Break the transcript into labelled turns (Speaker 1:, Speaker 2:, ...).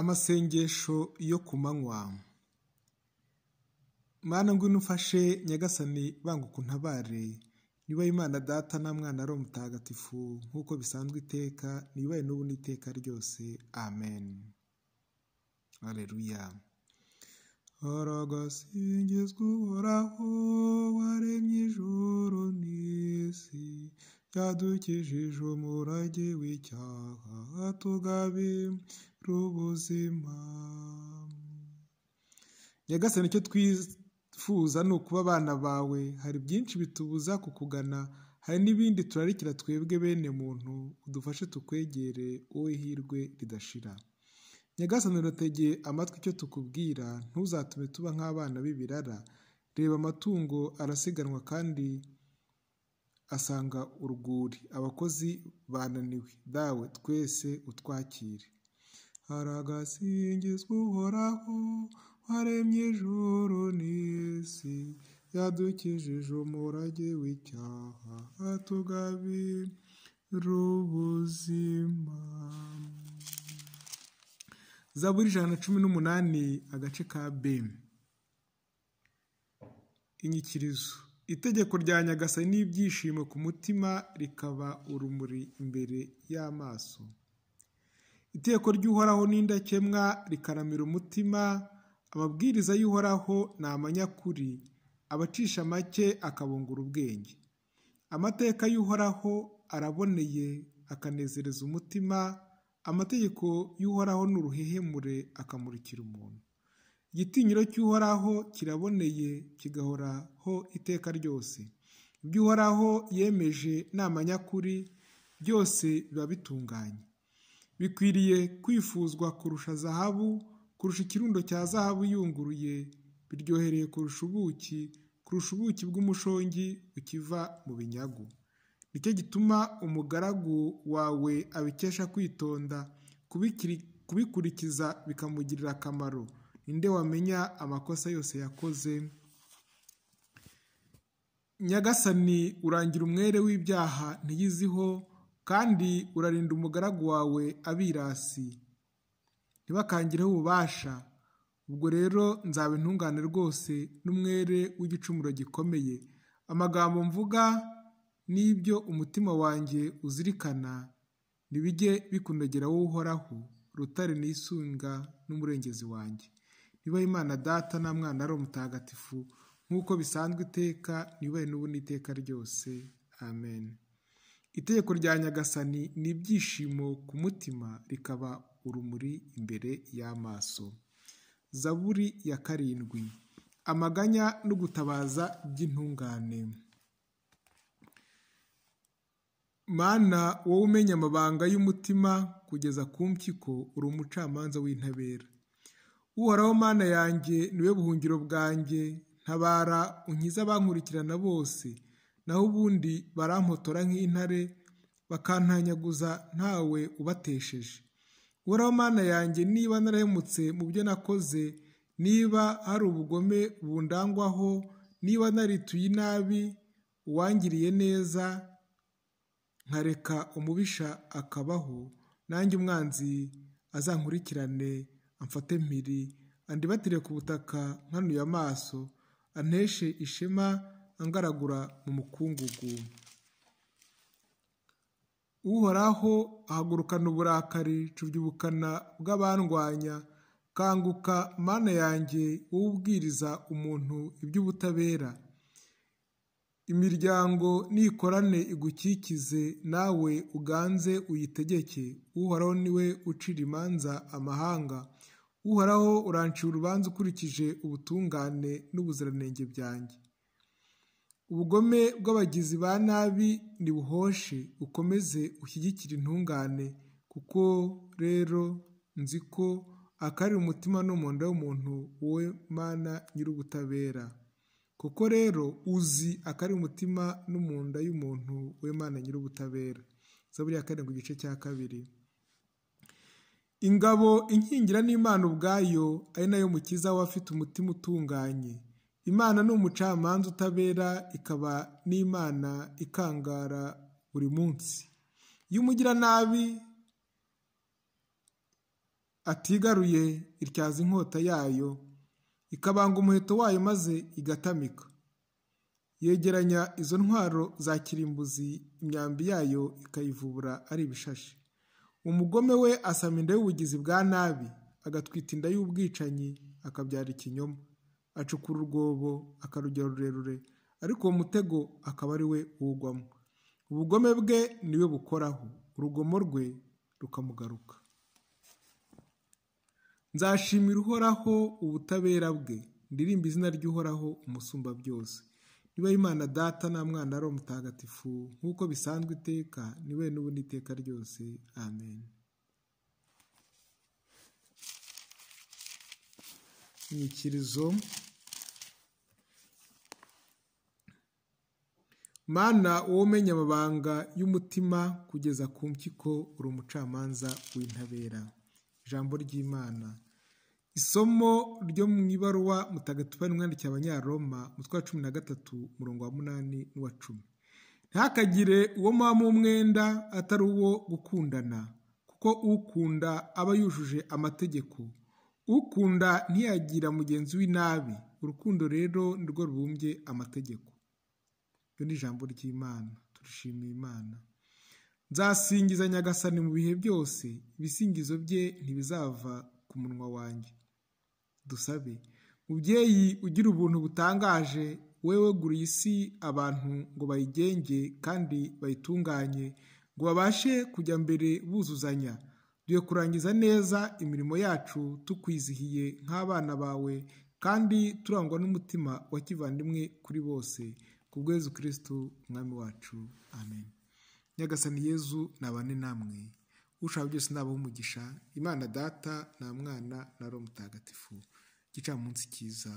Speaker 1: amasengesho yo ku manywa mwana ngwino ufashe nyagasani banga ukuntabare niba imana data na mwana ari umutagatifu nk'uko bisanzwe iteka nibaye n'ubu n'iteka ryose amen areruya haragasingizwa uhoraho waremye ijoro n'isi yadukijije umurage w'icyaha tugabe rw'ubuzima nyagasani icyo twifuza ni ukuba abana bawe hari byinshi bitubuza kukugana hari n'ibindi turarikira twebwe bene muntu udufashe tukwegere wowe hirwe ridashira nyagasani urategeye amatwi icyo tukubwira ntuzatume tuba nk'abana b'ibirara reba amatungo arasiganwa kandi asanga urwuri abakozi bananiwe dawe twese utwakire haragasingizwa uhoraho waremye ijuru n'isi yadukijije umurage w'icyaha atugabira ubuzima zaburi ijana na cumi n'umunani agace ka be inyikirizo itegeko rya nyagasani n'ibyishimo ku mutima rikaba urumuri imbere y'amaso iteko ry'uhoraho n’indakemwa rikaramira umutima amabwiriza y'uhoraho ni amanyakuri abacisha make akabungura ubwenge amateka y'uhoraho araboneye akanezereza umutima amategeko y'uhoraho ni uruhehemure akamurikira umuntu igitinyiro cy'uhoraho kiraboneye kigahoraho iteka ryose ibyo uhoraho yemeje ni amanyakuri byose biba bitunganye bikwiriye kwifuzwa kurusha zahabu kurusha ikirundo cya zahabu yunguruye biryohereye kurusha ubuki kurusha ubuki bw'umushongi bukiva mu binyagu nicyo gituma umugaragu wawe abikesha kwitonda kubikurikiza bikamugirira akamaro ninde wamenya amakosa yose yakoze nyagasani urangira umwere w'ibyaha ntiyiziho kandi urarinda umugaragu wawe abirasi ntibakangireho ububasha ubwo rero nzaba intungane rwose n'umwere w'igicumuro gikomeye amagambo mvuga n'ibyo umutima wanjye uzirikana ntibijye bikunogera uhoraho rutare nisunga n'umurengezi wanjye niba imana data na mwana ari umutagatifu nk'uko bisanzwe iteka niba n'ubu n'iteka ryose amen itegeko rya nyagasani ni ibyishimo ku mutima rikaba urumuri imbere y'amaso zaburi ya karindwi amaganya no gutabaza by'intungane mana wowe umenya amabanga y'umutima kugeza ku mpyiko uri umucamanza w'intabera uhoraho mana yanjye niwe buhungiro bwanjye ntabara unkiza abankurikirana bose naho ubundi barampotora nk'intare bakantanyaguza ntawe ubatesheje uhoraho mana yanjye niba narahemutse mu byo nakoze niba hari ubugome bundangwaho niba narituye inabi uwangiriye neza nkareka umubisha akabaho nanjye umwanzi azankurikirane amfate mpiri andibatire ku butaka nkanuye amaso anteshe ishema angaragura mu mukungugu uhoraho ahagurukana uburakari cubyubukana bw'abandwanya kanguka mana yanjye wowe umuntu iby'ubutabera imiryango nikorane igukikize nawe uganze uyitegeke uhoraho niwe ucira imanza amahanga uhoraho urancira urubanza ukurikije ubutungane n'ubuziranenge byanjye ubugome bw'abagizi ba nabi ntibuhoshe ukomeze ushyigikire intungane kuko rero nzi ko akari umutima n'umunda w'umuntu wowe mana nyir'ubutabera kuko rero uzi akari umutima n'umunda y'umuntu we mana nyir'ubutabera zaburi ya karindwi igice cya kabiri ingabo inkingira n'imana ubwayo ari nayo mukiza w'abafite umutima utunganye imana ni umucamanza utabera ikaba n'imana ikangara buri munsi iyo umugiranabi atigaruye ityaza inkota yayo ikabanga umuheto wayo maze igatamika yegeranya izo ntwaro za kirimbuzi imyambi yayo ikayivubura ari ibishashi umugome we asama inda y'ubugizi bwa nabi agatwita inda y'ubwicanyi akabyara ikinyoma acukura urwobo akarugera rurerure ariko uwo mutego akaba ari we uwugwamo ubugome bwe niwe bukoraho urugomo rwe rukamugaruka nzashimira uhoraho ubutabera bwe ndirimba izina ry'uhoraho umusumba byose niba imana data nta mwana ari umutagatifu nk'uko bisanzwe iteka niwe n'ubundi iteka ryose amenyo inyikirizo mana wowe umenya amabanga y'umutima kugeza ku mpyiko uri umucamanza w'intabera ijambo ry'imana isomo ryo mu ibaruwa mutagatifu n'umwandikiye abanyaroma umutwe wa cumi na gatatu umurongo wa munani n'uwa cumi ntakagire uwo muhamo umwenda atari uwo gukundana kuko ukunda aba yujuje amategeko ukunda ntiyagira mugenzi w'inabi urukundo rero nirwo rubumbye amategeko iryo ni ijambo ry'imana turishimiye imana nzasingiza nyagasani mu bihe byose ibisingizo bye ntibizava ku munwa wanjye dusabe mubyeyi ugira ubuntu butangaje wewe gura isi abantu ngo bayigenge kandi bayitunganye ngo babashe kujya mbere buzuzanya Dukwiye kurangiza neza imirimo yacu tukwizihiye nk'abana bawe kandi turangwa n'umutima wa kivandimwe kuri bose kubwo Yezu kirisitu umwami wacu amen nyagasani yezu nabane namwe ushaka byose nabaho umugisha imana data na mwana na roho mutagatifu gicamunsi cyiza